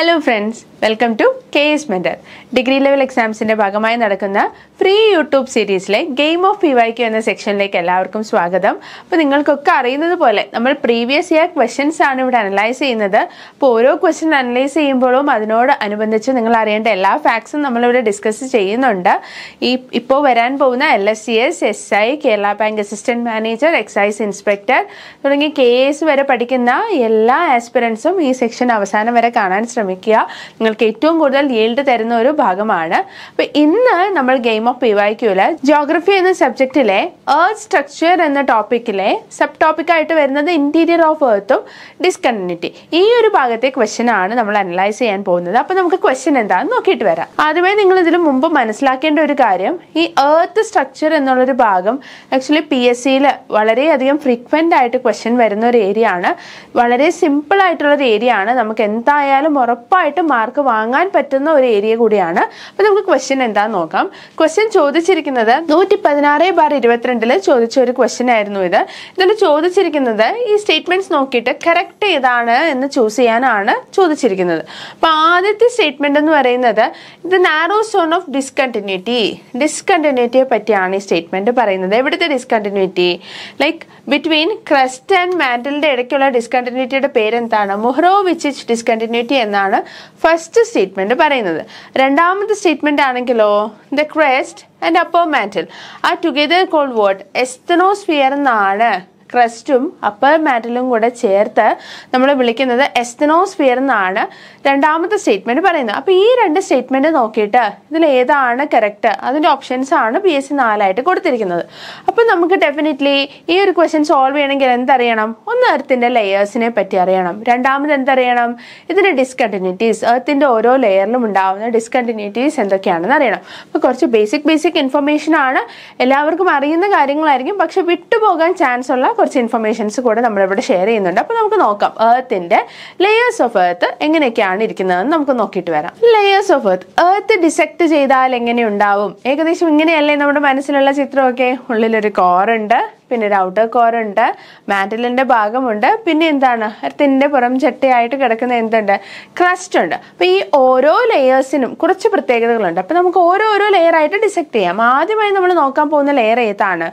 hello friends welcome to K S mentor degree level എക്സാംസിൻ്റെ ഭാഗമായി നടക്കുന്ന ഫ്രീ യൂട്യൂബ് സീരീസിലെ game of P Y Q എന്ന സെക്ഷനിലേക്ക് എല്ലാവർക്കും സ്വാഗതം അപ്പോൾ നിങ്ങൾക്കൊക്കെ അറിയുന്നത് പോലെ നമ്മൾ പ്രീവിയസ് ഇയർ ക്വസ്റ്റ്യൻസ് ആണ് ഇവിടെ അനലൈസ് ചെയ്യുന്നത് അപ്പോൾ ഓരോ ക്വസ്റ്റ്യൻ അനലൈസ് ചെയ്യുമ്പോഴും അതിനോട് അനുബന്ധിച്ച് നിങ്ങൾ അറിയേണ്ട എല്ലാ ഫാക്ട്സും നമ്മളിവിടെ ഡിസ്കസ് ചെയ്യുന്നുണ്ട് ഈ ഇപ്പോൾ വരാൻ പോകുന്ന L S C S S I Kerala bank assistant manager excise inspector തുടങ്ങി കെ എസ് വരെ പഠിക്കുന്ന എല്ലാ ആസ്പിറൻസും ഈ സെക്ഷൻ അവസാനം വരെ കാണാൻ ശ്രമിക്കും ശ്രമിക്കുക നിങ്ങൾക്ക് ഏറ്റവും കൂടുതൽ ഈൽഡ് തരുന്ന ഒരു ഭാഗമാണ് അപ്പോൾ ഇന്ന് നമ്മൾ ഗെയിം ഓഫ് പിവായിക്യൂല് ജോഗ്രഫി എന്ന സബ്ജക്റ്റിലെ ഏർത്ത് സ്ട്രക്ചർ എന്ന ടോപ്പിക്കിലെ സബ് ടോപ്പിക്കായിട്ട് വരുന്നത് ഇന്റീരിയർ ഓഫ് ഏർത്തും ഡിസ്കണ്ടിന്യൂറ്റി ഈ ഒരു ഭാഗത്തെ ക്വസ്റ്റൻ ആണ് നമ്മൾ അനലൈസ് ചെയ്യാൻ പോകുന്നത് അപ്പോൾ നമുക്ക് ക്വസ്റ്റൻ എന്താണെന്ന് നോക്കിയിട്ട് വരാം ആദ്യമേ നിങ്ങൾ ഇതിന് മുമ്പ് മനസ്സിലാക്കേണ്ട ഒരു കാര്യം ഈ ഏർത്ത് സ്ട്രക്ചർ എന്നുള്ളൊരു ഭാഗം ആക്ച്വലി പി എസ് സിയിൽ വളരെയധികം ഫ്രീക്വൻ്റ് ആയിട്ട് ക്വസ്റ്റൻ വരുന്ന ഒരു ഏരിയ ആണ് വളരെ സിമ്പിൾ ആയിട്ടുള്ള ഒരു ഏരിയ ആണ് നമുക്ക് എന്തായാലും ഉറപ്പ് ഉറപ്പായിട്ടും മാർക്ക് വാങ്ങാൻ പറ്റുന്ന ഒരു ഏരിയ കൂടിയാണ് അപ്പൊ നമുക്ക് ക്വസ്റ്റ്യൻ എന്താന്ന് നോക്കാം ക്വസ്റ്റ്യൻ ചോദിച്ചിരിക്കുന്നത് നൂറ്റി പതിനാറ് ബാർ ഇരുപത്തിരണ്ടില് ചോദിച്ച ഒരു ക്വസ്റ്റ്യൻ ആയിരുന്നു ഇത് ഇതിൽ ചോദിച്ചിരിക്കുന്നത് ഈ സ്റ്റേറ്റ്മെന്റ്സ് നോക്കിയിട്ട് കറക്റ്റ് ഏതാണ് എന്ന് ചൂസ് ചെയ്യാനാണ് ചോദിച്ചിരിക്കുന്നത് അപ്പൊ ആദ്യത്തെ സ്റ്റേറ്റ്മെന്റ് എന്ന് പറയുന്നത് ഇത് നാരോ സോൺ ഓഫ് ഡിസ്കണ്ടിന്യൂറ്റി ഡിസ്കണ്ടിന്യൂറ്റിയെ പറ്റിയാണ് ഈ സ്റ്റേറ്റ്മെന്റ് പറയുന്നത് എവിടുത്തെ discontinuity like between crust and മാൻഡലിന്റെ ഇടയ്ക്കുള്ള ഡിസ്കണ്ടിന്യൂറ്റിയുടെ പേരെന്താണ് വിച്ച് ഡിസ്കണ്ടിന്യൂറ്റി എന്നാണ് എന്നാണ് ഫസ്റ്റ് സ്റ്റേറ്റ്മെന്റ് പറയുന്നത് രണ്ടാമത്തെ സ്റ്റേറ്റ്മെന്റ് ആണെങ്കിലോ the crust and upper mantle are together called asthenosphere എന്നാണ് ക്രസ്റ്റും അപ്പർ മാറ്റലും കൂടെ ചേർത്ത് നമ്മൾ വിളിക്കുന്നത് എസ്തനോസ്ഫിയർ എന്നാണ് രണ്ടാമത്തെ സ്റ്റേറ്റ്മെൻറ്റ് പറയുന്നത് അപ്പോൾ ഈ രണ്ട് സ്റ്റേറ്റ്മെൻറ്റ് നോക്കിയിട്ട് ഇതിൽ ഏതാണ് കറക്റ്റ് അതിൻ്റെ ഓപ്ഷൻസ് ആണ് പി എസ് സി നാലായിട്ട് കൊടുത്തിരിക്കുന്നത് അപ്പോൾ നമുക്ക് ഡെഫിനറ്റ്ലി ഈ ഒരു ക്വസ്റ്റ്യൻ സോൾവ് ചെയ്യണമെങ്കിൽ എന്തറിയണം ഒന്ന് എർത്തിൻ്റെ ലെയേഴ്സിനെ പറ്റി അറിയണം രണ്ടാമത് എന്തറിയണം ഇതിൻ്റെ ഡിസ്കണ്ടിന്യൂറ്റീസ് എർത്തിൻ്റെ ഓരോ ലെയറിലും ഉണ്ടാവുന്ന ഡിസ്കണ്ടിന്യൂറ്റീസ് എന്തൊക്കെയാണെന്ന് അറിയണം അപ്പോൾ കുറച്ച് ബേസിക് ബേസിക് ഇൻഫർമേഷൻ ആണ് എല്ലാവർക്കും അറിയുന്ന കാര്യങ്ങളായിരിക്കും പക്ഷെ വിട്ടുപോകാൻ ചാൻസ് ഉള്ള കുറച്ച് ഇൻഫർമേഷൻസ് കൂടെ നമ്മളിവിടെ ഷെയർ ചെയ്യുന്നുണ്ട് അപ്പൊ നമുക്ക് നോക്കാം എർത്തിൻ്റെ ലേയേഴ്സ് ഓഫ് എർത്ത് എങ്ങനെയൊക്കെയാണ് ഇരിക്കുന്നതെന്ന് നമുക്ക് നോക്കിയിട്ട് വരാം layers of earth earth dissect ചെയ്താൽ എങ്ങനെയുണ്ടാവും ഏകദേശം ഇങ്ങനെയല്ലേ നമ്മുടെ മനസ്സിലുള്ള ചിത്രമൊക്കെ ഉള്ളിലൊരു കോറുണ്ട് പിന്നെ ഒരു ഔട്ടർ കോറുണ്ട് മാൻറ്റലിൻ്റെ ഭാഗമുണ്ട് പിന്നെ എന്താണ് എർത്തിൻ്റെ പുറം ചട്ടയായിട്ട് കിടക്കുന്ന എന്തുണ്ട് ക്രസ്റ്റ് ഉണ്ട് അപ്പോൾ ഈ ഓരോ ലെയേഴ്സിനും കുറച്ച് പ്രത്യേകതകളുണ്ട് അപ്പോൾ നമുക്ക് ഓരോരോ ആയിട്ട് ഡിസെക്ട് ചെയ്യാം ആദ്യമായി നമ്മൾ നോക്കാൻ പോകുന്ന ലെയർ ഏതാണ്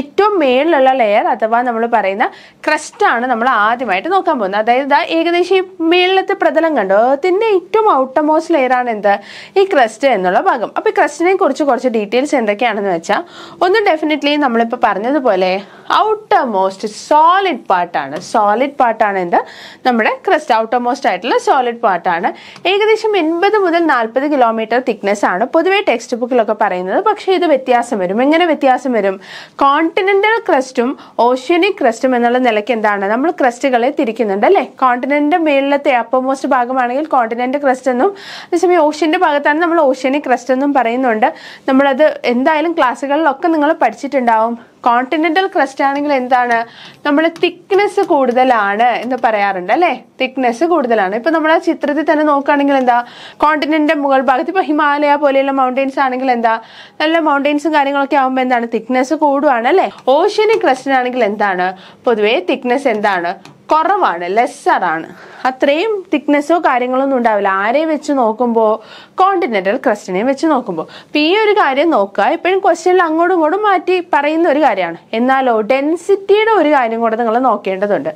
ഏറ്റവും മേളിലുള്ള ലെയർ അഥവാ നമ്മൾ പറയുന്ന ക്രസ്റ്റാണ് നമ്മൾ ആദ്യമായിട്ട് നോക്കാൻ പോകുന്നത് അതായത് ഏകദേശം ഈ മേളിലത്തെ പ്രതലം കണ്ടു ഏർത്തിൻ്റെ ഏറ്റവും ഔട്ടമോസ്റ്റ് ആണ് എന്ത് ഈ ക്രസ്റ്റ് എന്നുള്ള ഭാഗം അപ്പോൾ ഈ ക്രസ്റ്റിനെ കുറിച്ച് കുറച്ച് ഡീറ്റെയിൽസ് എന്തൊക്കെയാണെന്ന് വെച്ചാൽ ഒന്ന് ഡെഫിനറ്റ്ലി നമ്മളിപ്പോൾ പറഞ്ഞതുപോലെ ഔട്ടർ മോസ്റ്റ് സോളിഡ് പാർട്ടാണ് സോളിഡ് പാർട്ടാണ് എന്ത് നമ്മുടെ ക്രസ്റ്റ് ഔട്ടർ മോസ്റ്റ് ആയിട്ടുള്ള സോളിഡ് പാർട്ടാണ് ഏകദേശം എൺപത് മുതൽ നാൽപ്പത് കിലോമീറ്റർ തിക്നെസ് ആണ് പൊതുവേ ടെക്സ്റ്റ് ബുക്കിലൊക്കെ പറയുന്നത് പക്ഷേ ഇത് വ്യത്യാസം വരും എങ്ങനെ വ്യത്യാസം വരും കോണ്ടിനെന്റൽ ക്രസ്റ്റും ഓഷ്യനിക് ക്രസ്റ്റും എന്നുള്ള നിലയ്ക്ക് എന്താണ് നമ്മൾ ക്രസ്റ്റുകളെ തിരിക്കുന്നുണ്ട് അല്ലേ കോണ്ടിനെന്റിന്റെ മേളിലത്തെ അപ്പർ മോസ്റ്റ് ഭാഗമാണെങ്കിൽ കോണ്ടിനെന്റ് ക്രസ്റ്റ് എന്നും അതേസമയം ഓഷ്യന്റെ ഭാഗത്താണ് നമ്മൾ ഓഷ്യനിക് ക്രസ്റ്റ് എന്നും പറയുന്നുണ്ട് നമ്മളത് എന്തായാലും ക്ലാസ്സുകളിലൊക്കെ നിങ്ങൾ പഠിച്ചിട്ടുണ്ടാവും കോണ്ടിനെന്റൽ ക്രസ്റ്റ് ആണെങ്കിൽ എന്താണ് നമ്മൾ തിക്നെസ് കൂടുതലാണ് എന്ന് പറയാറുണ്ട് അല്ലേ തിക്നെസ് കൂടുതലാണ് ഇപ്പൊ നമ്മൾ ആ ചിത്രത്തിൽ തന്നെ നോക്കുകയാണെങ്കിൽ എന്താ കോണ്ടിനെന്റിന്റെ മുകൾ ഭാഗത്ത് ഇപ്പൊ ഹിമാലയ പോലെയുള്ള മൗണ്ടൈൻസ് ആണെങ്കിൽ എന്താ നല്ല മൗണ്ടൈൻസും കാര്യങ്ങളൊക്കെ ആകുമ്പോൾ എന്താണ് തിക്നെസ് കൂടുവാണ് അല്ലെ ഓഷ്യനിക് ക്രസ്റ്റിനാണെങ്കിൽ എന്താണ് പൊതുവേ തിക്നെസ് എന്താണ് കുറവാണ് ലെസ്സറാണ് അത്രയും തിക്നെസ്സോ കാര്യങ്ങളോ ഒന്നും ഉണ്ടാവില്ല ആരെ വെച്ച് നോക്കുമ്പോൾ കോണ്ടിനെൻ്റൽ ക്രസ്റ്റിനെ വെച്ച് നോക്കുമ്പോൾ അപ്പം ഈ ഒരു കാര്യം നോക്കുക എപ്പോഴും ക്വസ്റ്റ്യനിൽ അങ്ങോട്ടും ഇങ്ങോട്ടും മാറ്റി പറയുന്ന ഒരു കാര്യമാണ് എന്നാലോ ഡെൻസിറ്റിയുടെ ഒരു കാര്യം കൂടെ നിങ്ങൾ നോക്കേണ്ടതുണ്ട്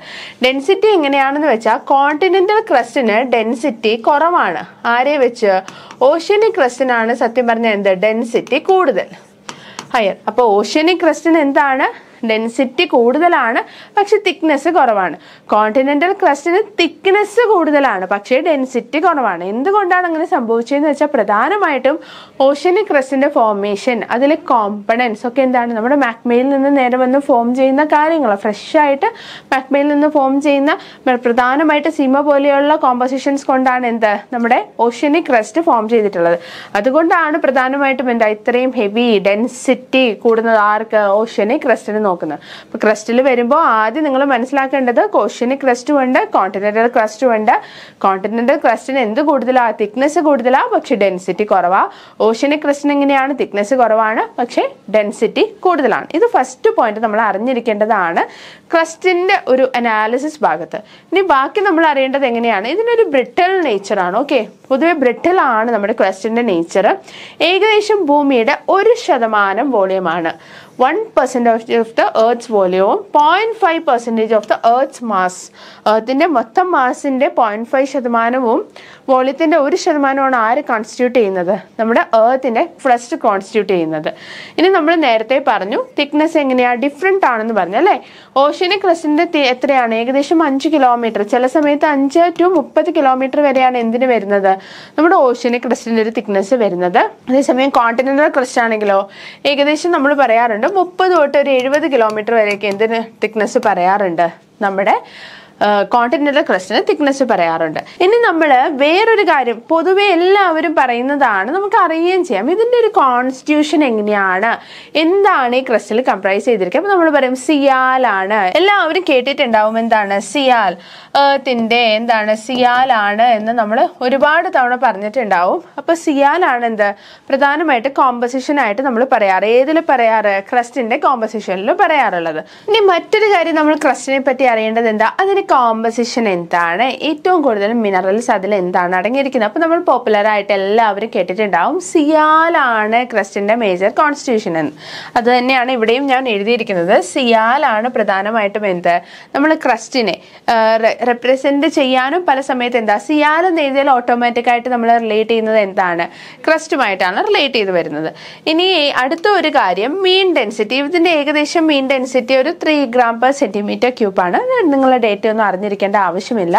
ഡെൻസിറ്റി എങ്ങനെയാണെന്ന് വെച്ചാൽ കോണ്ടിനെൻ്റൽ ക്രസ്റ്റിന് ഡെൻസിറ്റി കുറവാണ് ആരെ വെച്ച് ഓഷ്യനിക് ക്രസ്റ്റിനാണ് സത്യം പറഞ്ഞാൽ എന്ത് ഡെൻസിറ്റി കൂടുതൽ ഹയർ അപ്പോൾ ഓഷ്യനിക് ക്രസ്റ്റിന് എന്താണ് ഡെൻസിറ്റി കൂടുതലാണ് പക്ഷെ തിക്നെസ് കുറവാണ് കോണ്ടിനെന്റൽ ക്രസ്റ്റിന് തിക്നെസ് കൂടുതലാണ് പക്ഷേ ഡെൻസിറ്റി കുറവാണ് എന്തുകൊണ്ടാണ് അങ്ങനെ സംഭവിച്ചതെന്ന് വെച്ചാൽ പ്രധാനമായിട്ടും ഓഷ്യനിക് ക്രസ്റ്റിന്റെ ഫോർമേഷൻ അതിലെ കോമ്പണൻസ് ഒക്കെ എന്താണ് നമ്മുടെ മാക്മയിൽ നിന്ന് നേരെ വന്ന് ഫോം ചെയ്യുന്ന കാര്യങ്ങൾ ഫ്രഷ് ആയിട്ട് മാക്മയിൽ നിന്ന് ഫോം ചെയ്യുന്ന പ്രധാനമായിട്ട് സീമ പോലെയുള്ള കോമ്പസിഷൻസ് കൊണ്ടാണ് എന്ത് നമ്മുടെ ഓഷ്യനിക് ക്രസ്റ്റ് ഫോം ചെയ്തിട്ടുള്ളത് അതുകൊണ്ടാണ് പ്രധാനമായിട്ടും എന്താ ഇത്രയും ഹെവി ഡെൻസിറ്റി കൂടുന്നത് ആർക്ക് ഓഷ്യനിക് ക്രസ്റ്റിന് നോക്കുന്നത് അപ്പൊ ക്രസ്റ്റിൽ വരുമ്പോൾ ആദ്യം നിങ്ങൾ മനസ്സിലാക്കേണ്ടത് കോഷ്യന് ക്രസ്റ്റും ഉണ്ട് കോണ്ടിനെന്റൽ ക്രസ്റ്റും ഉണ്ട് കോണ്ടിനെന്റൽ ക്രസ്റ്റിന് എന്ത് കൂടുതലാണ് തിക്നെസ് കൂടുതലാണ് പക്ഷേ ഡെൻസിറ്റി കുറവാ ഓഷ്യനിക് ക്രസ്റ്റിന് എങ്ങനെയാണ് തിക്നെസ് കുറവാണ് പക്ഷേ ഡെൻസിറ്റി കൂടുതലാണ് ഇത് ഫസ്റ്റ് പോയിന്റ് നമ്മൾ അറിഞ്ഞിരിക്കേണ്ടതാണ് ക്രസ്റ്റിന്റെ ഒരു അനാലിസിസ് ഭാഗത്ത് ഇനി ബാക്കി നമ്മൾ അറിയേണ്ടത് എങ്ങനെയാണ് ഇതിനൊരു ബ്രിട്ടൽ നേച്ചറാണ് ഓക്കെ പൊതുവെ ആണ് നമ്മുടെ ക്രസ്റ്റിന്റെ നേച്ചർ ഏകദേശം ഭൂമിയുടെ ഒരു ശതമാനം വോളിയമാണ് one percentage of the earth's വോല്യവും point five percentage of the earth's mass എർത്തിൻ്റെ മൊത്തം മാസിൻ്റെ പോയിൻറ്റ് ഫൈവ് ശതമാനവും വോള്യത്തിൻ്റെ ഒരു ശതമാനമാണ് ആര് കോൺസ്റ്റിറ്റ്യൂട്ട് ചെയ്യുന്നത് നമ്മുടെ എർത്തിൻ്റെ ഫ്ലസ്റ്റ് കോൺസ്റ്റിറ്റ്യൂട്ട് ചെയ്യുന്നത് ഇനി നമ്മൾ നേരത്തെ പറഞ്ഞു തിക്നെസ് എങ്ങനെയാണ് ഡിഫറെൻ്റ് ആണെന്ന് പറഞ്ഞു അല്ലേ ഓഷ്യനിക് ക്രസ്റ്റിൻ്റെ എത്രയാണ് ഏകദേശം അഞ്ച് കിലോമീറ്റർ ചില സമയത്ത് അഞ്ച് ടു മുപ്പത് കിലോമീറ്റർ വരെയാണ് എന്തിന് വരുന്നത് നമ്മുടെ ഓഷ്യനിക് ക്രസ്റ്റിൻ്റെ ഒരു തിക്നെസ് വരുന്നത് അതേസമയം കോണ്ടിനെൻ്റൽ ക്രസ്റ്റ് ആണെങ്കിലോ ഏകദേശം നമ്മൾ പറയാറുണ്ട് മുപ്പത് തൊട്ട് ഒരു എഴുപത് കിലോമീറ്റർ വരെയൊക്കെ എന്തിന് തിക്നെസ് പറയാറുണ്ട് നമ്മുടെ കോണ്ടിനെ ക്രസ്റ്റിന് തിക്നെസ് പറയാറുണ്ട് ഇനി നമ്മൾ വേറൊരു കാര്യം പൊതുവെ എല്ലാവരും പറയുന്നതാണ് നമുക്ക് അറിയുകയും ചെയ്യാം ഇതിന്റെ ഒരു കോൺസ്റ്റിറ്റ്യൂഷൻ എങ്ങനെയാണ് എന്താണ് ഈ ക്രസ്റ്റിൽ കംപ്രൈസ് ചെയ്തിരിക്കുക നമ്മൾ പറയും സിയാലാണ് എല്ലാവരും കേട്ടിട്ടുണ്ടാവും എന്താണ് സിയാൽ ഏർത്തിന്റെ എന്താണ് സിയാലാണ് എന്ന് നമ്മൾ ഒരുപാട് തവണ പറഞ്ഞിട്ടുണ്ടാവും അപ്പോൾ സിയാലാണ് എന്ത് പ്രധാനമായിട്ട് കോമ്പസിഷൻ ആയിട്ട് നമ്മൾ പറയാറ് ഏതിൽ പറയാറ് ക്രസ്റ്റിന്റെ കോമ്പസിഷനിൽ പറയാറുള്ളത് ഇനി മറ്റൊരു കാര്യം നമ്മൾ ക്രസ്റ്റിനെ പറ്റി അറിയേണ്ടത് എന്താ അതിന് കോമ്പസിഷൻ എന്താണ് ഏറ്റവും കൂടുതൽ മിനറൽസ് അതിൽ എന്താണ് അടങ്ങിയിരിക്കുന്നത് അപ്പോൾ നമ്മൾ പോപ്പുലർ ആയിട്ട് എല്ലാവരും കേട്ടിട്ടുണ്ടാവും സിയാലാണ് ക്രസ്റ്റിന്റെ മേജർ കോൺസ്റ്റിറ്റ്യൂഷൻ എന്ന് അത് തന്നെയാണ് ഇവിടെയും ഞാൻ എഴുതിയിരിക്കുന്നത് സിയാലാണ് പ്രധാനമായിട്ടും എന്ത് നമ്മൾ ക്രസ്റ്റിനെ റെപ്രസെൻ്റ് ചെയ്യാനും പല സമയത്ത് എന്താ സിയാൽ എന്ന് എഴുതിയാൽ ഓട്ടോമാറ്റിക്കായിട്ട് നമ്മൾ റിലേറ്റ് ചെയ്യുന്നത് എന്താണ് ക്രസ്റ്റുമായിട്ടാണ് റിലേറ്റ് ചെയ്ത് വരുന്നത് ഇനി അടുത്ത ഒരു കാര്യം മീൻ ഡെൻസിറ്റി ഇതിൻ്റെ ഏകദേശം മീൻ ഡെൻസിറ്റി ഒരു ത്രീ ഗ്രാം പെർ സെൻറ്റിമീറ്റർ ക്യൂബാണ് നിങ്ങളുടെ ഡേറ്റ് ഒന്ന് ഒന്നും അറിഞ്ഞിരിക്കേണ്ട ആവശ്യമില്ല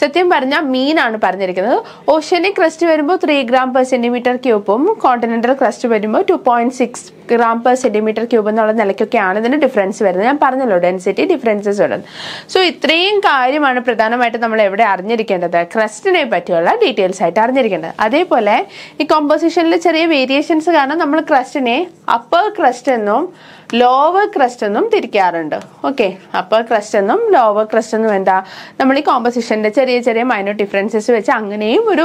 സത്യം പറഞ്ഞാൽ മീനാണ് പറഞ്ഞിരിക്കുന്നത് ഓഷ്യനിക് ക്രസ്റ്റ് വരുമ്പോൾ ത്രീ ഗ്രാം പെർ സെന്റിമീറ്റർ ക്യൂബും കോണ്ടിനെന്റൽ ക്രസ്റ്റ് വരുമ്പോൾ two six gram per centimetre cube എന്നുള്ള നിലയ്ക്കൊക്കെയാണ് ഇതിന് ഡിഫറൻസ് വരുന്നത് ഞാൻ പറഞ്ഞല്ലോ ഡെൻസിറ്റി ഡിഫറൻസസ് ഉള്ളത് സോ ഇത്രയും കാര്യമാണ് പ്രധാനമായിട്ട് നമ്മൾ എവിടെ അറിഞ്ഞിരിക്കേണ്ടത് ക്രസ്റ്റിനെ പറ്റിയുള്ള ഡീറ്റെയിൽസ് ആയിട്ട് അറിഞ്ഞിരിക്കേണ്ടത് അതേപോലെ ഈ കോമ്പോസിഷനിൽ ചെറിയ വേരിയേഷൻസ് കാരണം നമ്മൾ ക്രസ്റ്റിനെ അപ്പർ ക്രസ്റ്റ് എന്നും ലോവർ ക്രസ്റ്റ് എന്നും തിരിക്കാറുണ്ട് ഓക്കെ അപ്പർ ക്രസ്റ്റ് എന്നും ലോവർ ക്രസ്റ്റ് എന്നും എന്താ നമ്മൾ ഈ കോമ്പോസിഷൻ്റെ ചെറിയ ചെറിയ മൈനർ ഡിഫറൻസസ് വെച്ച് അങ്ങനെയും ഒരു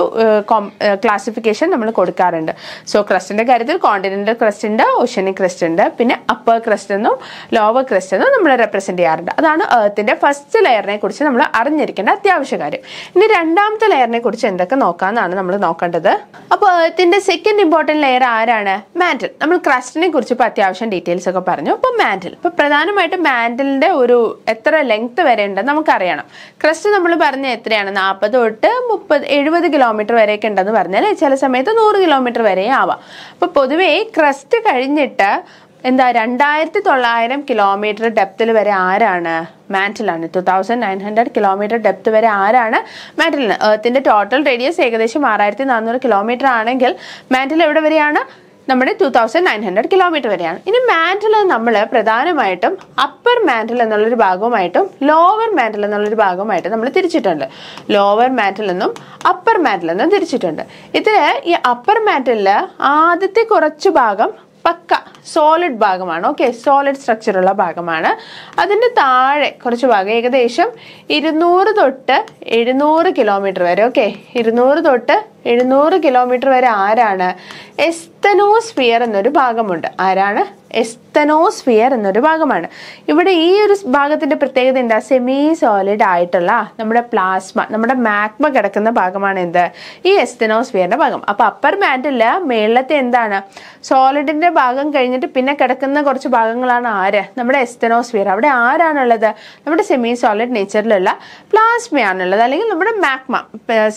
ക്ലാസിഫിക്കേഷൻ നമ്മൾ കൊടുക്കാറുണ്ട് സോ ക്രസ്റ്റിൻ്റെ കാര്യത്തിൽ കോണ്ടിനെൻ്റൽ ക്രസ്റ്റിൻ്റെ ഓഷ്യനിക് ക്രസ്റ്റ് ഉണ്ട് പിന്നെ അപ്പർ ക്രസ്റ്റ് എന്നും ലോവർ ക്രസ്റ്റ് എന്നും നമ്മൾ റെപ്രസെന്റ് ചെയ്യാറുണ്ട് അതാണ് ഏർത്തിന്റെ ഫസ്റ്റ് ലെയറിനെ കുറിച്ച് നമ്മൾ അറിഞ്ഞിരിക്കേണ്ട അത്യാവശ്യ കാര്യം ഇനി രണ്ടാമത്തെ ലെയറിനെ കുറിച്ച് എന്തൊക്കെ നോക്കാന്നാണ് നമ്മൾ നോക്കേണ്ടത് അപ്പോൾ ഏർത്തിന്റെ സെക്കൻഡ് ഇമ്പോർട്ടന്റ് ലെയർ ആരാണ് മാൻഡൽ നമ്മൾ ക്രസ്റ്റിനെ കുറിച്ച് ഇപ്പൊ അത്യാവശ്യം ഡീറ്റെയിൽസ് ഒക്കെ പറഞ്ഞു അപ്പോൾ മാൻഡൽ ഇപ്പൊ പ്രധാനമായിട്ട് മാൻഡലിന്റെ ഒരു എത്ര ലെങ്ത് വരെ ഉണ്ടെന്ന് നമുക്കറിയണം ക്രസ്റ്റ് നമ്മൾ പറഞ്ഞ എത്രയാണ് നാൽപ്പത് തൊട്ട് മുപ്പത് എഴുപത് കിലോമീറ്റർ വരെയൊക്കെ ഉണ്ടെന്ന് പറഞ്ഞാൽ ചില സമയത്ത് നൂറ് കിലോമീറ്റർ വരെ ആവാം അപ്പോൾ പൊതുവേ ക്രസ്റ്റ് കഴിഞ്ഞിട്ട് എന്താ രണ്ടായിരത്തി തൊള്ളായിരം കിലോമീറ്റർ ഡെപ്തിൽ വരെ ആരാണ് മാറ്റിലാണ് two thousand nine hundred kilometre depth വരെ ആരാണ് മാറ്റിലാണ് എർത്തിൻ്റെ ടോട്ടൽ റേഡിയസ് ഏകദേശം ആറായിരത്തി നാനൂറ് കിലോമീറ്റർ ആണെങ്കിൽ മാറ്റിൽ എവിടെ വരെയാണ് നമ്മുടെ two thousand nine hundred kilometre വരെയാണ് ഇനി മാൻഡിൽ നമ്മൾ പ്രധാനമായിട്ടും അപ്പർ മാൻഡിൽ എന്നുള്ളൊരു ഭാഗവുമായിട്ടും ലോവർ മാൻഡിൽ എന്നുള്ളൊരു ഭാഗമായിട്ടും നമ്മൾ തിരിച്ചിട്ടുണ്ട് ലോവർ മാൻഡിൽ നിന്നും അപ്പർ മാൻഡിൽ നിന്നും തിരിച്ചിട്ടുണ്ട് ഇതിൽ ഈ അപ്പർ മാൻഡിൽ ആദ്യത്തെ കുറച്ച് ഭാഗം പക്ക സോളിഡ് ഭാഗമാണ് ഓക്കെ സോളിഡ് സ്ട്രക്ചർ ഉള്ള ഭാഗമാണ് അതിൻ്റെ താഴെ കുറച്ച് ഭാഗം ഏകദേശം ഇരുന്നൂറ് തൊട്ട് എഴുന്നൂറ് കിലോമീറ്റർ വരെ ഓക്കെ ഇരുന്നൂറ് തൊട്ട് എഴുന്നൂറ് കിലോമീറ്റർ വരെ ആരാണ് എസ്തനോസ്ഫിയർ എന്നൊരു ഭാഗമുണ്ട് ആരാണ് എസ്തനോസ്ഫിയർ എന്നൊരു ഭാഗമാണ് ഇവിടെ ഈ ഒരു ഭാഗത്തിൻ്റെ പ്രത്യേകത എന്താ സെമി സോളിഡ് ആയിട്ടുള്ള നമ്മുടെ പ്ലാസ്മ നമ്മുടെ മാഗ്മ കിടക്കുന്ന ഭാഗമാണ് എന്ത് ഈ എസ്തനോസ്ഫിയറിൻ്റെ ഭാഗം അപ്പോൾ അപ്പർ മാറ്റിൽ മേളത്തെ എന്താണ് സോളിഡിൻ്റെ ഭാഗം കഴിഞ്ഞ കഴിഞ്ഞിട്ട് പിന്നെ കിടക്കുന്ന കുറച്ച് ഭാഗങ്ങളാണ് ആര് നമ്മുടെ എസ്തനോസ്ഫിയർ അവിടെ ആരാണുള്ളത് നമ്മുടെ സെമി സോളിഡ് നേച്ചറിലുള്ള പ്ലാസ്മയാണുള്ളത് അല്ലെങ്കിൽ നമ്മുടെ മാഗ്മ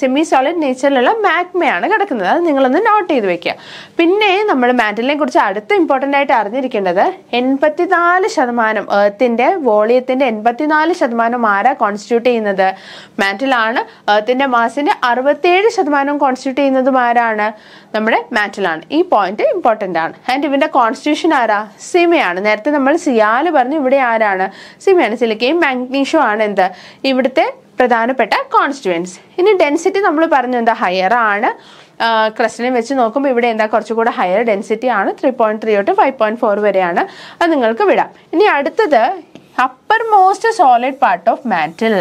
സെമി സോളിഡ് നേച്ചറിലുള്ള മാഗ്മയാണ് കിടക്കുന്നത് അത് നിങ്ങളൊന്ന് നോട്ട് ചെയ്ത് വെക്കുക പിന്നെ നമ്മൾ മാറ്റലിനെ കുറിച്ച് അടുത്ത ഇമ്പോർട്ടൻ്റ് ആയിട്ട് അറിഞ്ഞിരിക്കേണ്ടത് എൺപത്തിനാല് ശതമാനം എർത്തിൻ്റെ വോളിയത്തിൻ്റെ എൺപത്തിനാല് ശതമാനം ആരാ കോൺസ്റ്റിറ്റ്യൂട്ട് ചെയ്യുന്നത് മാറ്റലാണ് എർത്തിൻ്റെ മാസിൻ്റെ അറുപത്തിയേഴ് ശതമാനം കോൺസ്റ്റിറ്റ്യൂട്ട് ചെയ്യുന്നതും ആരാണ് നമ്മുടെ മാറ്റലാണ് ഈ പോയിന്റ് ഇമ്പോർട്ടൻ്റ് ആണ് ആൻഡ് ഇവൻ്റെ കോൺസ്റ്റ് സബ്സ്റ്റിറ്റ്യൂഷൻ ആരാ സിമയാണ് നേരത്തെ നമ്മൾ സിയാല് പറഞ്ഞു ഇവിടെ ആരാണ് സിമയാണ് സിലിക്കയും മാഗ്നീഷ്യം ആണ് എന്ത് ഇവിടുത്തെ പ്രധാനപ്പെട്ട കോൺസ്റ്റുവൻസ് ഇനി ഡെൻസിറ്റി നമ്മൾ പറഞ്ഞു എന്താ ഹയർ ആണ് ക്ലസ്റ്ററിനെ വെച്ച് നോക്കുമ്പോൾ ഇവിടെ എന്താ കുറച്ചുകൂടെ ഹയർ ഡെൻസിറ്റി ആണ് ത്രീ പോയിന്റ് ത്രീ തൊട്ട് ഫൈവ് പോയിന്റ് ഫോർ വരെയാണ് അത് നിങ്ങൾക്ക് വിടാം ഇനി അടുത്തത് most solid part of mantle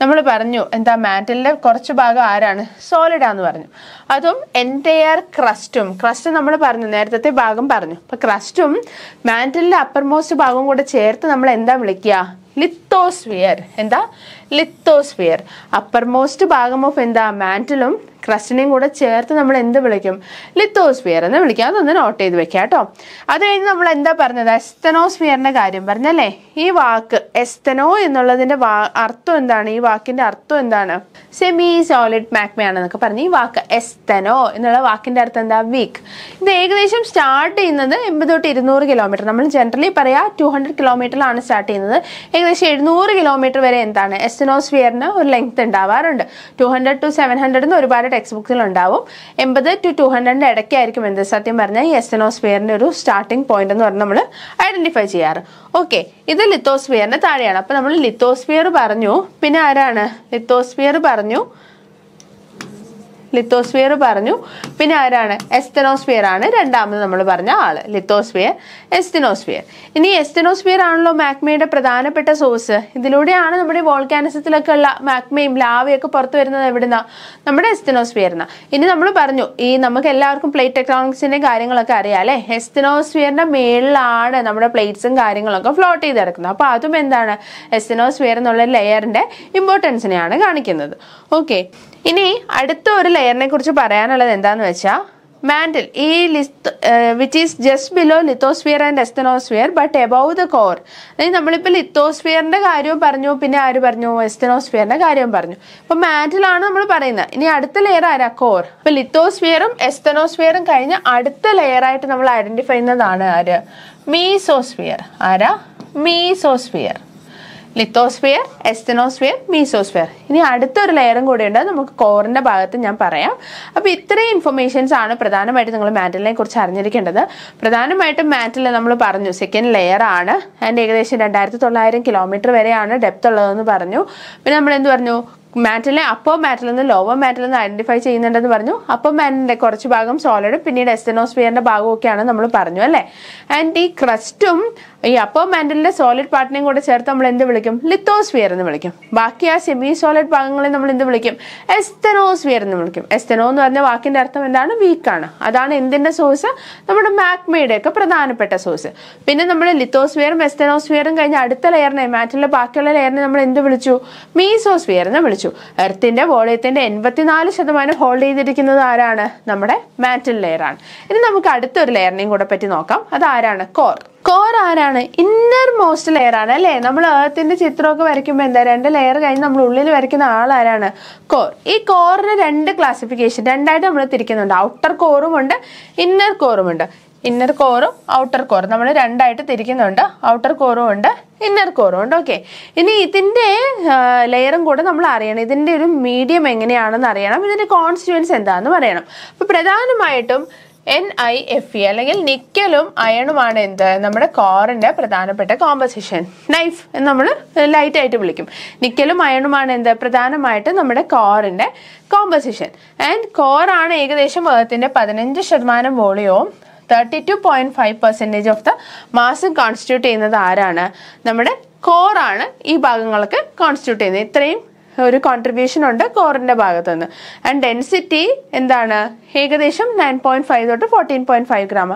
നമ്മൾ പറഞ്ഞു എന്താ മാൻറ്റിലിൻ്റെ കുറച്ച് ഭാഗം ആരാണ് സോളിഡാന്ന് പറഞ്ഞു അതും എൻറ്റയർ ക്രസ്റ്റും ക്രസ്റ്റ് നമ്മൾ പറഞ്ഞു നേരത്തെ ഭാഗം പറഞ്ഞു അപ്പോൾ ക്രസ്റ്റും മാൻറ്റിലിൻ്റെ അപ്പർ മോസ്റ്റ് ഭാഗവും കൂടെ ചേർത്ത് നമ്മൾ എന്താ വിളിക്കുക ലിത്തോസ്ഫിയർ എന്താ ലിത്തോസ്ഫിയർ അപ്പർ മോസ്റ്റ് ഭാഗം ഓഫ് എന്താ മാൻറ്റിലും ക്രസ്റ്റിനെയും കൂടെ ചേർത്ത് നമ്മൾ എന്ത് വിളിക്കും ലിത്തോസ്ഫിയർ എന്ന് വിളിക്കുക അതൊന്ന് നോട്ട് ചെയ്ത് വെക്കുക കേട്ടോ അത് കഴിഞ്ഞ് നമ്മൾ എന്താ പറഞ്ഞത് എസ്തനോസ്ഫിയറിന്റെ കാര്യം പറഞ്ഞല്ലേ ഈ വാക്ക് എസ്തനോ എന്നുള്ളതിന്റെ അർത്ഥം എന്താണ് ഈ വാക്കിന്റെ അർത്ഥം എന്താണ് സെമി സോളിഡ് മാക്മയാണെന്നൊക്കെ പറഞ്ഞ് ഈ വാക്ക് എസ്തനോ എന്നുള്ള വാക്കിന്റെ അർത്ഥം എന്താ വീക്ക് ഇത് ഏകദേശം സ്റ്റാർട്ട് ചെയ്യുന്നത് എൺപത് തൊട്ട് ഇരുന്നൂറ് കിലോമീറ്റർ നമ്മൾ ജനറലി പറയാ ടു ഹൺഡ്രഡ് കിലോമീറ്ററിലാണ് സ്റ്റാർട്ട് ചെയ്യുന്നത് ഏകദേശം എഴുന്നൂറ് കിലോമീറ്റർ വരെ എന്താണ് എസ്തനോസ്ഫിയറിന് ഒരു ലെങ്ത് ഉണ്ടാവാറുണ്ട് two hundred two seven hundred എന്ന് ഒരുപാട് ടെക്സ്റ്റ് ബുക്കിൽ ഉണ്ടാവും എൺപത് ടു ടു ഹൺഡ്രഡിൻ്റെ ഇടയ്ക്കായിരിക്കും എന്ത് സത്യം പറഞ്ഞാൽ ഈ എസ്റ്റനോസ്ഫിയറിൻ്റെ ഒരു സ്റ്റാർട്ടിംഗ് പോയിന്റ് എന്ന് പറഞ്ഞാൽ നമ്മൾ ഐഡൻറ്റിഫൈ ചെയ്യാറ് ഓക്കെ ഇത് ലിത്തോസ്ഫിയറിൻ്റെ താഴെയാണ് അപ്പോൾ നമ്മൾ ലിത്തോസ്ഫിയർ പറഞ്ഞു പിന്നെ ആരാണ് ലിത്തോസ്ഫിയർ പറഞ്ഞു ലിത്തോസ്ഫിയർ പറഞ്ഞു പിന്നെ ആരാണ് എസ്തനോസ്ഫിയർ ആണ് രണ്ടാമത് നമ്മൾ പറഞ്ഞ ആള് ലിത്തോസ്ഫിയർ എസ്തിനോസ്ഫിയർ ഇനി എസ്തിനോസ്ഫിയർ ആണല്ലോ മാഗ്മയുടെ പ്രധാനപ്പെട്ട സോഴ്സ് ഇതിലൂടെയാണ് നമ്മുടെ വോൾക്കാനിസത്തിലൊക്കെ ഉള്ള മാഗ്മയും ലാവയൊക്കെ പുറത്തു വരുന്നത് എവിടുന്ന നമ്മുടെ എസ്തിനോസ്ഫിയറിന ഇനി നമ്മൾ പറഞ്ഞു ഈ നമുക്ക് എല്ലാവർക്കും പ്ലേറ്റ് ടെക്ട്രോണിക്സിന്റെ കാര്യങ്ങളൊക്കെ അറിയാം അല്ലെ എസ്തിനോസ്ഫിയറിന്റെ മേളിലാണ് നമ്മുടെ പ്ലേറ്റ്സും കാര്യങ്ങളൊക്കെ ഫ്ലോട്ട് ചെയ്ത് കിടക്കുന്നത് അപ്പൊ അതും എന്താണ് എസ്തിനോസ്ഫിയർ എന്നുള്ള ലെയറിന്റെ ഇമ്പോർട്ടൻസിനെയാണ് കാണിക്കുന്നത് ഓക്കെ ഇനി അടുത്ത ഒരു ലെയറിനെ കുറിച്ച് പറയാനുള്ളത് എന്താന്ന് വെച്ചാൽ മാൻഡിൽ ഈ ലിസ്ത് which is just below lithosphere and asthenosphere but above the core അതായത് നമ്മളിപ്പോൾ ലിത്തോസ്ഫിയറിൻ്റെ കാര്യവും പറഞ്ഞു പിന്നെ ആര് പറഞ്ഞു എസ്തനോസ്ഫിയറിൻ്റെ കാര്യവും പറഞ്ഞു അപ്പോൾ മാൻഡിലാണ് നമ്മൾ പറയുന്നത് ഇനി അടുത്ത ലെയർ ആരാ കോർ അപ്പോൾ ലിത്തോസ്ഫിയറും എസ്തനോസ്ഫിയറും കഴിഞ്ഞ് അടുത്ത ലെയർ ആയിട്ട് നമ്മൾ ഐഡൻറ്റിഫൈ ചെയ്യുന്നതാണ് ആര് മീസോസ്ഫിയർ ആരാ മീസോസ്ഫിയർ ലിത്തോസ്ഫിയർ എസ്റ്റനോസ്ഫിയർ മീസോസ്ഫിയർ ഇനി അടുത്തൊരു ലെയറും കൂടിയുണ്ട് നമുക്ക് കോറിൻ്റെ ഭാഗത്ത് ഞാൻ പറയാം അപ്പോൾ ഇത്രയും ഇൻഫർമേഷൻസ് ആണ് പ്രധാനമായിട്ട് നിങ്ങൾ മാറ്റലിനെ കുറിച്ച് അറിഞ്ഞിരിക്കേണ്ടത് പ്രധാനമായിട്ടും മാറ്റൽ നമ്മൾ പറഞ്ഞു സെക്കൻഡ് ലെയർ ആണ് ആൻഡ് ഏകദേശം രണ്ടായിരത്തി തൊള്ളായിരം കിലോമീറ്റർ വരെയാണ് ഡെപ്ത് ഉള്ളതെന്ന് പറഞ്ഞു പിന്നെ നമ്മൾ എന്ത് പറഞ്ഞു മാറ്റലിനെ അപ്പർ മാറ്റലിൽ നിന്ന് ലോവർ മാറ്റലിൽ നിന്ന് ഐഡന്റിഫൈ ചെയ്യുന്നുണ്ടെന്ന് പറഞ്ഞു അപ്പർ മാറ്റിന്റെ കുറച്ച് ഭാഗം സോളിഡും പിന്നീട് എസ്റ്റനോസ്ഫിയറിന്റെ ഒക്കെയാണ് നമ്മൾ പറഞ്ഞു അല്ലേ ആൻഡ് ഈ ക്രസ്റ്റും ഈ അപ്പർ മാൻഡലിന്റെ സോളിഡ് പാർട്ടിനെയും കൂടെ ചേർത്ത് നമ്മൾ എന്ത് വിളിക്കും ലിത്തോസ്ഫിയർ എന്ന് വിളിക്കും ബാക്കി ആ സെമി സോളിഡ് ഭാഗങ്ങളെ നമ്മൾ എന്ത് വിളിക്കും എസ്തനോസ്ഫിയർ എന്ന് വിളിക്കും എസ്തനോ എന്ന് പറഞ്ഞ വാക്കിന്റെ അർത്ഥം എന്താണ് വീക്കാണ് അതാണ് എന്തിന്റെ സോഴ്സ് നമ്മുടെ മാക്മയുടെ ഒക്കെ പ്രധാനപ്പെട്ട സോഴ്സ് പിന്നെ നമ്മൾ ലിത്തോസ്ഫിയറും എസ്തനോസ്ഫിയറും കഴിഞ്ഞ അടുത്ത ലെയറിനെ മാറ്റിലെ ബാക്കിയുള്ള ലെയറിനെ നമ്മൾ എന്ത് വിളിച്ചു മീസോസ്ഫിയർ എന്ന് വിളിച്ചു എർത്തിന്റെ എർത്തിൻ്റെ വോളിയത്തിൻ്റെ എൺപത്തിനാല് ശതമാനം ഹോൾഡ് ചെയ്തിരിക്കുന്നത് ആരാണ് നമ്മുടെ മാറ്റൽ ആണ് ഇനി നമുക്ക് അടുത്തൊരു ലെയറിനെയും കൂടെ പറ്റി നോക്കാം അത് ആരാണ് കോർ കോർ ആരാണ് ഇന്നർ മോസ്റ്റ് ലെയർ ആണ് അല്ലെ നമ്മൾ ഏർത്തിന്റെ ചിത്രമൊക്കെ വരയ്ക്കുമ്പോൾ എന്താ രണ്ട് ലെയർ കഴിഞ്ഞ് നമ്മൾ ഉള്ളിൽ വരയ്ക്കുന്ന ആളാരാണ് കോർ ഈ കോറിന് രണ്ട് ക്ലാസിഫിക്കേഷൻ രണ്ടായിട്ട് നമ്മൾ തിരിക്കുന്നുണ്ട് ഔട്ടർ കോറും ഉണ്ട് ഇന്നർ കോറും ഉണ്ട് ഇന്നർ കോറും ഔട്ടർ കോറും നമ്മൾ രണ്ടായിട്ട് തിരിക്കുന്നുണ്ട് ഔട്ടർ കോറും ഉണ്ട് ഇന്നർ കോറും ഉണ്ട് ഓക്കെ ഇനി ഇതിൻ്റെ ലെയറും കൂടെ നമ്മൾ അറിയണം ഇതിൻ്റെ ഒരു മീഡിയം എങ്ങനെയാണെന്ന് അറിയണം ഇതിൻ്റെ കോൺസ്റ്റിറ്റ്യൂൻസ് എന്താണെന്ന് പറയണം അപ്പോൾ പ്രധാനമായിട്ടും എൻ ഐ എഫ് ഇ അല്ലെങ്കിൽ നിക്കലും അയണുമാണ് എന്ത് നമ്മുടെ കോറിൻ്റെ പ്രധാനപ്പെട്ട കോമ്പസിഷൻ നൈഫ് എന്ന് നമ്മൾ ലൈറ്റായിട്ട് വിളിക്കും നിക്കലും അയണുമാണ് എന്ത് പ്രധാനമായിട്ട് നമ്മുടെ കോറിൻ്റെ കോമ്പസിഷൻ ആൻഡ് കോറാണ് ഏകദേശം എർത്തിൻ്റെ പതിനഞ്ച് ശതമാനം വോളിയവും thirty two point five percentage of the mass constitute ചെയ്യുന്നത് ആരാണ് നമ്മുടെ കോറാണ് ഈ ഭാഗങ്ങൾക്ക് കോൺസ്റ്റിറ്റ്യൂട്ട് ചെയ്യുന്നത് ഇത്രയും ഒരു കോൺട്രിബ്യൂഷൻ ഉണ്ട് കോറിൻ്റെ ഭാഗത്തു നിന്ന് ആൻഡ് ഡെൻസിറ്റി എന്താണ് ഏകദേശം നയൻ പോയിന്റ് ഫൈവ് തൊട്ട് ഫോർട്ടീൻ പോയിന്റ് ഫൈവ് ഗ്രാം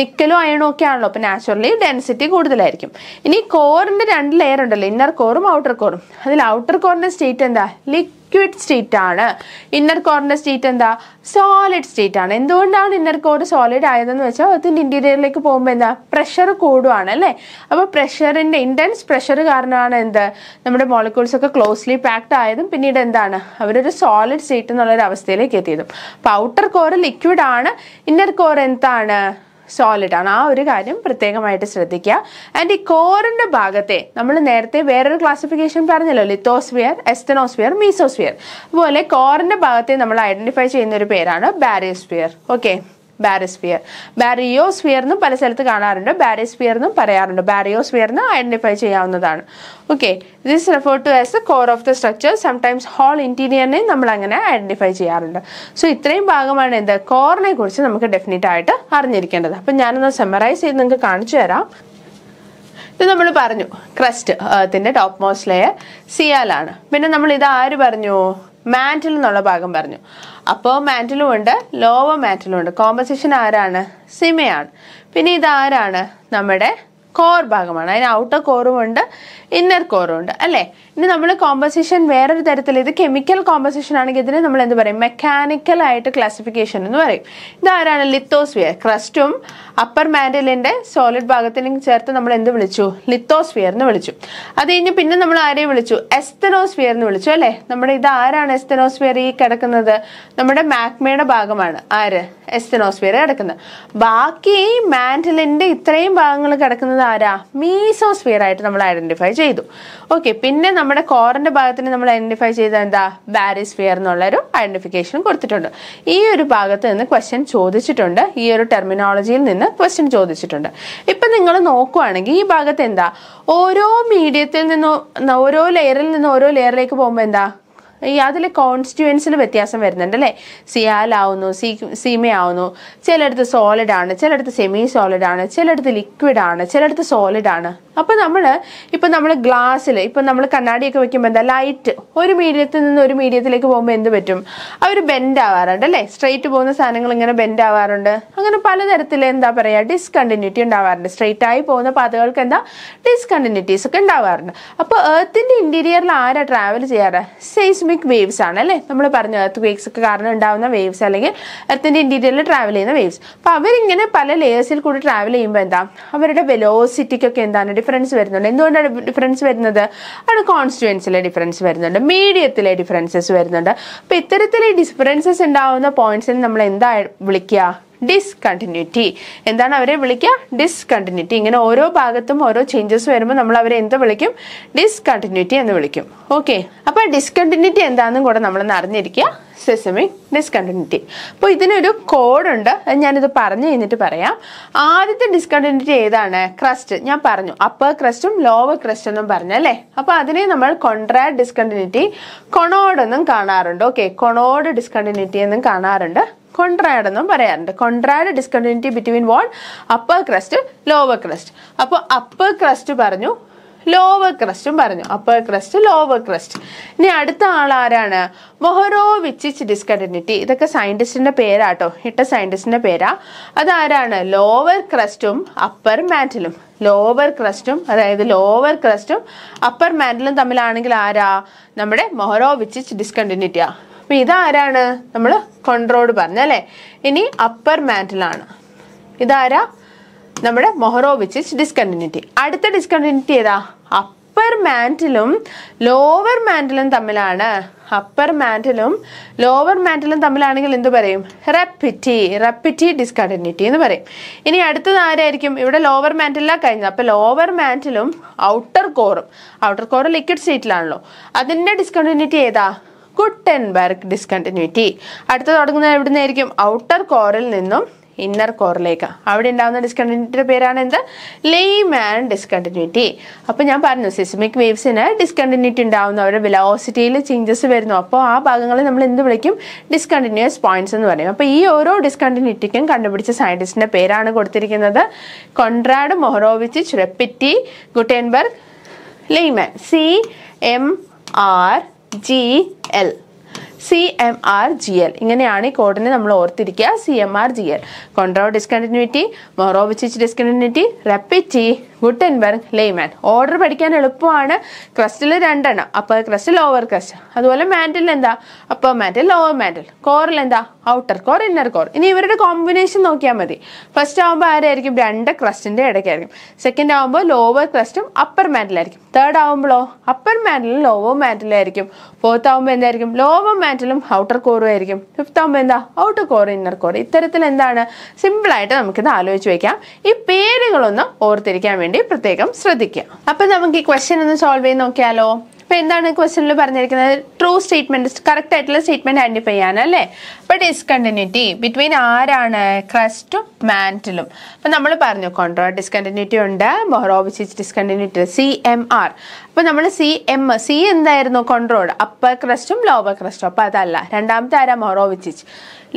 നിക്കലും അയണും ഒക്കെ ആണല്ലോ അപ്പോൾ നാച്ചുറലി ഡെൻസിറ്റി കൂടുതലായിരിക്കും ഇനി കോറിൻ്റെ രണ്ട് ലെയർ ഉണ്ടല്ലോ ഇന്നർ കോറും ഔട്ടർ കോറും അതിൽ ഔട്ടർ കോറിൻ്റെ സ്റ്റേറ്റ് എന്താ ലിക്വിഡ് ലിക്വിഡ് സ്റ്റേറ്റ് ആണ് ഇന്നർ കോറിന്റെ സ്റ്റേറ്റ് എന്താ സോളിഡ് സ്റ്റേറ്റ് ആണ് എന്തുകൊണ്ടാണ് ഇന്നർ കോർ സോളിഡ് ആയതെന്ന് വെച്ചാൽ അതിൻ്റെ ഇന്റീരിയറിലേക്ക് പോകുമ്പോൾ എന്താ പ്രഷർ കൂടുവാണ് അല്ലെ അപ്പോൾ പ്രഷറിൻ്റെ ഇന്റൻസ് പ്രഷർ കാരണമാണ് എന്ത് നമ്മുടെ മോളിക്യൂൾസ് ഒക്കെ ക്ലോസ്ലി പാക്ഡ് ആയതും പിന്നീട് എന്താണ് അവരൊരു സോളിഡ് സ്റ്റേറ്റ് എന്നുള്ള ഒരു അവസ്ഥയിലേക്ക് എത്തിയതും അപ്പൊ ഔട്ടർ കോർ ലിക്വിഡ് ആണ് ഇന്നർ കോർ എന്താണ് സോളിഡ് ആണ് ആ ഒരു കാര്യം പ്രത്യേകമായിട്ട് ശ്രദ്ധിക്കുക ആൻഡ് ഈ കോറിൻ്റെ ഭാഗത്തെ നമ്മൾ നേരത്തെ വേറൊരു ക്ലാസിഫിക്കേഷൻ പറഞ്ഞല്ലോ ലിത്തോസ്ഫിയർ എസ്തനോസ്ഫിയർ മീസോസ്ഫിയർ അതുപോലെ കോറിൻ്റെ ഭാഗത്തെ നമ്മൾ ഐഡൻറ്റിഫൈ ചെയ്യുന്ന ഒരു പേരാണ് ബാരിയോസ്ഫിയർ ഓക്കെ ബാരിസ്ഫിയർ ബാരിയോസ്ഫിയർ എന്നും പല സ്ഥലത്ത് കാണാറുണ്ട് ബാരിസ്ഫിയർ എന്നും പറയാറുണ്ട് ബാരിയോസ്ഫിയർ എന്ന് ഐഡന്റിഫൈ ചെയ്യാവുന്നതാണ് okay this refer to as the core of the structure sometimes whole ഇന്റീരിയറിനെയും നമ്മൾ അങ്ങനെ ഐഡന്റിഫൈ ചെയ്യാറുണ്ട് സോ ഇത്രയും ഭാഗമാണ് എന്ത് കോറിനെ കുറിച്ച് നമുക്ക് ഡെഫിനറ്റ് ആയിട്ട് അറിഞ്ഞിരിക്കേണ്ടത് അപ്പൊ ഞാനൊന്ന് സെമറൈസ് ചെയ്ത് നിങ്ങൾക്ക് കാണിച്ചു തരാം ഇത് നമ്മൾ പറഞ്ഞു ക്രസ്റ്റ് ഏർത്തിൻ്റെ ടോപ്പ് മോസ്റ്റ് ലെയർ സിയാലാണ് പിന്നെ നമ്മൾ ഇത് ആര് പറഞ്ഞു മാൻറ്റിൽ എന്നുള്ള ഭാഗം പറഞ്ഞു അപ്പോ മാൻറ്റിലും ഉണ്ട് ലോവർ മാൻറ്റിലും ഉണ്ട് കോമ്പസിഷൻ ആരാണ് സിമയാണ് പിന്നെ ഇതാരാണ് നമ്മുടെ കോർ ഭാഗമാണ് അതിന് ഔട്ടർ കോറും ഉണ്ട് ഇന്നർ കോറും ഉണ്ട് അല്ലേ ഇനി നമ്മൾ കോമ്പസിഷൻ വേറൊരു തരത്തിൽ ഇത് കെമിക്കൽ കോമ്പസിഷൻ ആണെങ്കിൽ ഇതിന് നമ്മൾ എന്ത് പറയും മെക്കാനിക്കൽ ആയിട്ട് ക്ലാസിഫിക്കേഷൻ എന്ന് പറയും ഇതാരാണ് ലിത്തോസ്ഫിയർ ക്രസ്റ്റും അപ്പർ മാൻഡലിൻ്റെ സോളിഡ് ഭാഗത്തിനും ചേർത്ത് നമ്മൾ എന്ത് വിളിച്ചു ലിത്തോസ്ഫിയർ എന്ന് വിളിച്ചു അത് കഴിഞ്ഞ് പിന്നെ നമ്മൾ ആരെയും വിളിച്ചു എസ്തനോസ്ഫിയർ എന്ന് വിളിച്ചു അല്ലേ നമ്മുടെ ഇത് ആരാണ് എസ്തനോസ്ഫിയർ ഈ കിടക്കുന്നത് നമ്മുടെ മാഗ്മയുടെ ഭാഗമാണ് ആര് എസ്റ്റനോസ്ഫിയർ കിടക്കുന്നത് ബാക്കി മാൻറ്റലിൻ്റെ ഇത്രയും ഭാഗങ്ങൾ കിടക്കുന്നത് ആരാ മീസോസ്ഫിയർ ആയിട്ട് നമ്മൾ ഐഡൻറ്റിഫൈ ചെയ്തു ഓക്കെ പിന്നെ നമ്മുടെ കോറിൻ്റെ ഭാഗത്തിന് നമ്മൾ ഐഡൻറ്റിഫൈ ചെയ്ത എന്താ ബാരിസ്ഫിയർ എന്നുള്ളൊരു ഐഡൻറ്റിഫിക്കേഷൻ കൊടുത്തിട്ടുണ്ട് ഈ ഒരു ഭാഗത്ത് നിന്ന് ക്വസ്റ്റ്യൻ ചോദിച്ചിട്ടുണ്ട് ഈ ഒരു ടെർമിനോളജിയിൽ നിന്ന് ക്വസ്റ്റ്യൻ ചോദിച്ചിട്ടുണ്ട് ഇപ്പം നിങ്ങൾ നോക്കുവാണെങ്കിൽ ഈ ഭാഗത്ത് എന്താ ഓരോ മീഡിയത്തിൽ നിന്നും ഓരോ ലെയറിൽ നിന്ന് ഓരോ ലെയറിലേക്ക് പോകുമ്പോൾ എന്താ ഈ അതിൽ കോൺസ്റ്റിറ്റുവൻസിൽ വ്യത്യാസം വരുന്നുണ്ട് അല്ലേ സിയാലാവുന്നു സി സീമയാവുന്നു ചിലയിടത്ത് സോളിഡ് ആണ് ചിലയിടത്ത് സെമി സോളിഡ് ആണ് ചിലയിടത്ത് ലിക്വിഡ് ആണ് ചിലയിടത്ത് സോളിഡ് ആണ് അപ്പോൾ നമ്മൾ ഇപ്പം നമ്മൾ ഗ്ലാസ്സിൽ ഇപ്പം നമ്മൾ കണ്ണാടിയൊക്കെ വെക്കുമ്പോൾ എന്താ ലൈറ്റ് ഒരു മീഡിയത്തിൽ നിന്ന് ഒരു മീഡിയത്തിലേക്ക് പോകുമ്പോൾ എന്ത് പറ്റും അവർ ബെൻഡ് ആവാറുണ്ട് അല്ലേ സ്ട്രെയിറ്റ് പോകുന്ന സാധനങ്ങൾ ഇങ്ങനെ ബെൻഡ് ആവാറുണ്ട് അങ്ങനെ പലതരത്തിൽ എന്താ പറയുക ഡിസ്കണ്ടിന്യൂറ്റി ഉണ്ടാവാറുണ്ട് സ്ട്രെയിറ്റ് ആയി പോകുന്ന പാതകൾക്ക് എന്താ ഡിസ്കണ്ടിന്യൂറ്റീസ് ഒക്കെ ഉണ്ടാവാറുണ്ട് അപ്പോൾ എർത്തിൻ്റെ ഇൻറ്റീരിയറിൽ ആരാ ട്രാവൽ ചെയ്യാറ് സെയ്സ് സീസ്മിക് വേവ്സ് ആണ് അല്ലെ നമ്മൾ പറഞ്ഞു എർത്ത് ഒക്കെ കാരണം ഉണ്ടാവുന്ന വേവ്സ് അല്ലെങ്കിൽ എർത്തിന്റെ ഇന്റീരിയറിൽ ട്രാവൽ ചെയ്യുന്ന വേവ്സ് അപ്പോൾ അവരിങ്ങനെ പല ലെയേഴ്സിൽ കൂടി ട്രാവൽ ചെയ്യുമ്പോൾ എന്താ അവരുടെ വെലോസിറ്റിക്കൊക്കെ എന്താണ് ഡിഫറൻസ് വരുന്നുണ്ട് എന്തുകൊണ്ടാണ് ഡിഫറൻസ് വരുന്നത് അവിടെ കോൺസ്റ്റുവൻസിലെ ഡിഫറൻസ് വരുന്നുണ്ട് മീഡിയത്തിലെ ഡിഫറൻസസ് വരുന്നുണ്ട് അപ്പോൾ ഇത്തരത്തിലെ ഡിഫറൻസസ് ഉണ്ടാവുന്ന പോയിന്റ്സിന് നമ്മൾ എന്താ വിളിക്കുക ഡിസ്കണ്ടിന്യൂറ്റി എന്താണ് അവരെ വിളിക്കുക ഡിസ്കണ്ടിന്യൂറ്റി ഇങ്ങനെ ഓരോ ഭാഗത്തും ഓരോ ചേഞ്ചസ് വരുമ്പോൾ നമ്മൾ അവരെ എന്ത് വിളിക്കും ഡിസ്കണ്ടിന്യൂറ്റി എന്ന് വിളിക്കും ഓക്കെ അപ്പോൾ ഡിസ്കണ്ടിന്യൂറ്റി എന്താണെന്നും കൂടെ നമ്മളൊന്ന് അറിഞ്ഞിരിക്കുക സെസമിക് ഡിസ്കണ്ടിന്യൂറ്റി അപ്പോൾ ഇതിനൊരു കോഡുണ്ട് ഞാനിത് പറഞ്ഞു കഴിഞ്ഞിട്ട് പറയാം ആദ്യത്തെ ഡിസ്കണ്ടിന്യൂറ്റി ഏതാണ് ക്രസ്റ്റ് ഞാൻ പറഞ്ഞു അപ്പർ ക്രസ്റ്റും ലോവർ ക്രസ്റ്റ് എന്നും പറഞ്ഞു അല്ലേ അപ്പോൾ അതിനെ നമ്മൾ കൊൺട്രാക്ട് ഡിസ്കണ്ടിന്യൂറ്റി കൊണോഡ് എന്നും കാണാറുണ്ട് ഓക്കെ കൊണോഡ് ഡിസ്കണ്ടിന്യൂറ്റി എന്നും കാണാറുണ്ട് കൊൺട്രാഡ് എന്നും പറയാറുണ്ട് കൊൺട്രാഡ് ഡിസ്കണ്ടിന്യൂറ്റി ബിറ്റ്വീൻ വോൺ അപ്പർ ക്രസ്റ്റ് ലോവർ ക്രസ്റ്റ് അപ്പോൾ അപ്പർ ക്രസ്റ്റ് പറഞ്ഞു ലോവർ ക്രസ്റ്റും പറഞ്ഞു അപ്പർ ക്രസ്റ്റ് ലോവർ ക്രസ്റ്റ് ഇനി അടുത്ത ആൾ ആരാണ് മൊഹറോവിച്ചിച്ച് ഡിസ്കണ്ടിന്യൂറ്റി ഇതൊക്കെ സയൻറ്റിസ്റ്റിൻ്റെ പേരാട്ടോ ഇട്ട സയൻറ്റിസ്റ്റിൻ്റെ പേരാ അതാരാണ് ലോവർ ക്രസ്റ്റും അപ്പർ മാൻറ്റിലും ലോവർ ക്രസ്റ്റും അതായത് ലോവർ ക്രസ്റ്റും അപ്പർ മാൻറ്റിലും തമ്മിലാണെങ്കിൽ ആരാ നമ്മുടെ മൊഹറോ മൊഹറോവിച്ചിച്ച് ഡിസ്കണ്ടിന്യൂറ്റിയാ അപ്പൊ ഇതാരാണ് നമ്മൾ കൊൺട്രോഡ് പറഞ്ഞ അല്ലേ ഇനി അപ്പർ മാൻറ്റിലാണ് ഇതാരാ നമ്മുടെ മൊഹറോവിച്ചിസ് ഡിസ്കണ്ടിന്യൂറ്റി അടുത്ത ഡിസ്കണ്ടിന്യൂറ്റി ഏതാ അപ്പർ മാൻറ്റിലും ലോവർ മാൻറ്റിലും തമ്മിലാണ് അപ്പർ മാൻറ്റിലും ലോവർ മാൻറ്റിലും തമ്മിലാണെങ്കിൽ എന്ത് പറയും റെപ്പിറ്റി റെപ്പിറ്റി ഡിസ്കണ്ടിന്യൂറ്റി എന്ന് പറയും ഇനി അടുത്തത് ആരായിരിക്കും ഇവിടെ ലോവർ മാൻറ്റിലാണ് കഴിഞ്ഞത് അപ്പോൾ ലോവർ മാൻറ്റിലും ഔട്ടർ കോറും ഔട്ടർ കോർ ലിക്വിഡ് സ്റ്റേറ്റിലാണല്ലോ അതിന്റെ ഡിസ്കണ്ടിന്യൂറ്റി ഏതാ ഗുട്ടൻബർഗ് ഡിസ്കണ്ടിന്യൂറ്റി അടുത്ത് തുടങ്ങുന്നത് എവിടെ നിന്നായിരിക്കും ഔട്ടർ കോറിൽ നിന്നും ഇന്നർ കോറിലേക്ക് അവിടെ ഉണ്ടാകുന്ന ഡിസ്കണ്ടിന്യൂറ്റിയുടെ പേരാണ് എന്ത് ലെയിം ആൻഡ് ഡിസ്കണ്ടിന്യൂറ്റി അപ്പം ഞാൻ പറഞ്ഞു സിസ്മിക് വേവ്സിന് ഡിസ്കണ്ടിന്യൂറ്റി ഉണ്ടാകുന്നു അവരുടെ വെലോസിറ്റിയിൽ ചേഞ്ചസ് വരുന്നു അപ്പോൾ ആ ഭാഗങ്ങളെ നമ്മൾ എന്ത് വിളിക്കും ഡിസ്കണ്ടിന്യൂസ് പോയിന്റ്സ് എന്ന് പറയും അപ്പോൾ ഈ ഓരോ ഡിസ്കണ്ടിന്യൂറ്റിക്കും കണ്ടുപിടിച്ച സയൻറ്റിസ്റ്റിൻ്റെ പേരാണ് കൊടുത്തിരിക്കുന്നത് Conrad Mohorovicic Repetti Gutenberg Lehmann C M R G L C M R G L ഇങ്ങനെയാണ് ഈ കോഡിനെ നമ്മൾ ഓർത്തിരിക്കുക C M R G L Conrad discontinuity Mohorovicic discontinuity Repetti Gutenberg Lehmann order പഠിക്കാൻ എളുപ്പമാണ് ക്രസ്റ്റിൽ രണ്ടെണ്ണം അപ്പർ ക്രസ്റ്റ് ലോവർ ക്രസ്റ്റ് അതുപോലെ മാൻറ്റിൽ എന്താ അപ്പർ മാൻറ്റിൽ ലോവർ മാൻറ്റിൽ കോറിൽ എന്താ ഔട്ടർ കോർ ഇന്നർ കോർ ഇനി ഇവരുടെ കോമ്പിനേഷൻ നോക്കിയാൽ മതി ഫസ്റ്റ് ആകുമ്പോൾ ആരായിരിക്കും രണ്ട് ക്രസ്റ്റിൻ്റെ ഇടയ്ക്കായിരിക്കും സെക്കൻഡ് ആകുമ്പോൾ ലോവർ ക്രസ്റ്റും അപ്പർ മാൻറ്റിലായിരിക്കും തേർഡ് ആകുമ്പോഴോ അപ്പർ മാൻറ്റിലും ലോവർ മാൻറ്റിലായിരിക്കും ഫോർത്ത് ആകുമ്പോൾ എന്തായിരിക്കും ലോവർ മാൻറ്റിലും ഔട്ടർ കോറും ആയിരിക്കും ഫിഫ്ത്ത് ആകുമ്പോൾ എന്താ ഔട്ടർ കോർ ഇന്നർ കോർ ഇത്തരത്തിൽ എന്താണ് സിമ്പിളായിട്ട് നമുക്കിത് ആലോചിച്ച് വയ്ക്കാം ഈ പേരുകളൊന്ന് ഓർത്തിരിക്കാൻ വേണ്ടി വേണ്ടി പ്രത്യേകം ശ്രദ്ധിക്കുക അപ്പൊ നമുക്ക് ഈ ക്വസ്റ്റ്യൻ ഒന്ന് സോൾവ് ചെയ്ത് നോക്കിയാലോ അപ്പോൾ എന്താണ് ക്വസ്റ്റ്യനിൽ പറഞ്ഞിരിക്കുന്നത് ട്രൂ സ്റ്റേറ്റ്മെന്റ് കറക്റ്റ് ആയിട്ടുള്ള സ്റ്റേറ്റ്മെന്റ് ഐഡന്റിഫൈ അല്ലേ അപ്പോൾ ഡിസ്കണ്ടിന്യൂറ്റി ബിറ്റ്വീൻ ആരാണ് ക്രസ്റ്റും മാൻറ്റിലും അപ്പൊ നമ്മൾ പറഞ്ഞു കോൺട്രോ ഡിസ്കണ്ടിന്യൂറ്റി ഉണ്ട് Mohorovicic discontinuity C M R അപ്പോൾ നമ്മൾ സി എം സി എന്തായിരുന്നു കോൺട്രോഡ് അപ്പർ ക്രസ്റ്റും ലോവർ ക്രസ്റ്റും അപ്പോൾ അതല്ല രണ്ടാമത്തെ ആരാ മൊഹറോബിച്ചിച്ച്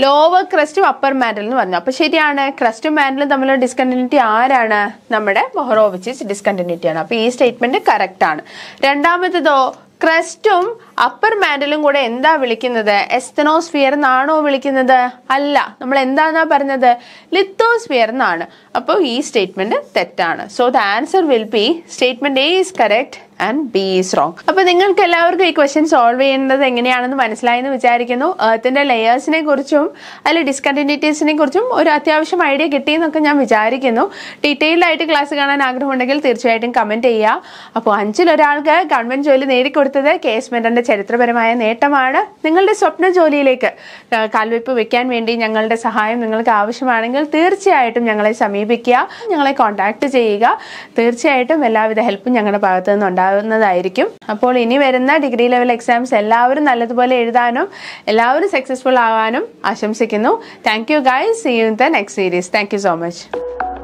ലോവർ ക്രസ്റ്റും അപ്പർ മാൻഡൽ എന്ന് പറഞ്ഞു അപ്പൊ ശരിയാണ് ക്രസ്റ്റും മാൻഡലും തമ്മിലുള്ള ഡിസ്കണ്ടിന്യൂറ്റി ആരാണ് നമ്മുടെ മൊഹറോവിച്ചിസ് ആണ് അപ്പൊ ഈ സ്റ്റേറ്റ്മെന്റ് കറക്റ്റ് ആണ് രണ്ടാമത്തേതോ ക്രസ്റ്റും അപ്പർ മാൻഡലും കൂടെ എന്താ വിളിക്കുന്നത് എസ്തനോസ്ഫിയർ എന്നാണോ വിളിക്കുന്നത് അല്ല നമ്മൾ എന്താന്നാ പറഞ്ഞത് ലിത്തോസ്ഫിയർ എന്നാണ് അപ്പോൾ ഈ സ്റ്റേറ്റ്മെന്റ് തെറ്റാണ് so the answer will be statement A is correct and B is wrong അപ്പൊ നിങ്ങൾക്ക് എല്ലാവർക്കും ഈ ക്വസ്റ്റ്യൻ സോൾവ് ചെയ്യേണ്ടത് എങ്ങനെയാണെന്ന് മനസ്സിലായെന്ന് വിചാരിക്കുന്നു എർത്തിന്റെ ലെയേഴ്സിനെ കുറിച്ചും അല്ലെ ഡിസ്കണ്ടിന്യൂറ്റീസിനെ കുറിച്ചും ഒരു അത്യാവശ്യം ഐഡിയ കിട്ടിയെന്നൊക്കെ ഞാൻ വിചാരിക്കുന്നു ഡീറ്റെയിൽഡ് ആയിട്ട് ക്ലാസ് കാണാൻ ആഗ്രഹമുണ്ടെങ്കിൽ തീർച്ചയായിട്ടും കമന്റ് ചെയ്യുക അപ്പോൾ അഞ്ചിൽ ഒരാൾക്ക് ഗവൺമെന്റ് ജോലി നേടിക്കൊടുത്തത് കെ എസ് നിങ്ങളുടെ ചരിത്രപരമായ നേട്ടമാണ് നിങ്ങളുടെ സ്വപ്ന ജോലിയിലേക്ക് കാൽവെപ്പ് വെക്കാൻ വേണ്ടി ഞങ്ങളുടെ സഹായം നിങ്ങൾക്ക് ആവശ്യമാണെങ്കിൽ തീർച്ചയായിട്ടും ഞങ്ങളെ സമീപിക്കുക ഞങ്ങളെ കോൺടാക്ട് ചെയ്യുക തീർച്ചയായിട്ടും എല്ലാവിധ ഹെൽപ്പും ഞങ്ങളുടെ ഭാഗത്തു നിന്ന് ഉണ്ടാകുന്നതായിരിക്കും അപ്പോൾ ഇനി വരുന്ന ഡിഗ്രി ലെവൽ എക്സാംസ് എല്ലാവരും നല്ലതുപോലെ എഴുതാനും എല്ലാവരും സക്സസ്ഫുൾ ആവാനും ആശംസിക്കുന്നു thank you guys see you in the next series thank you so much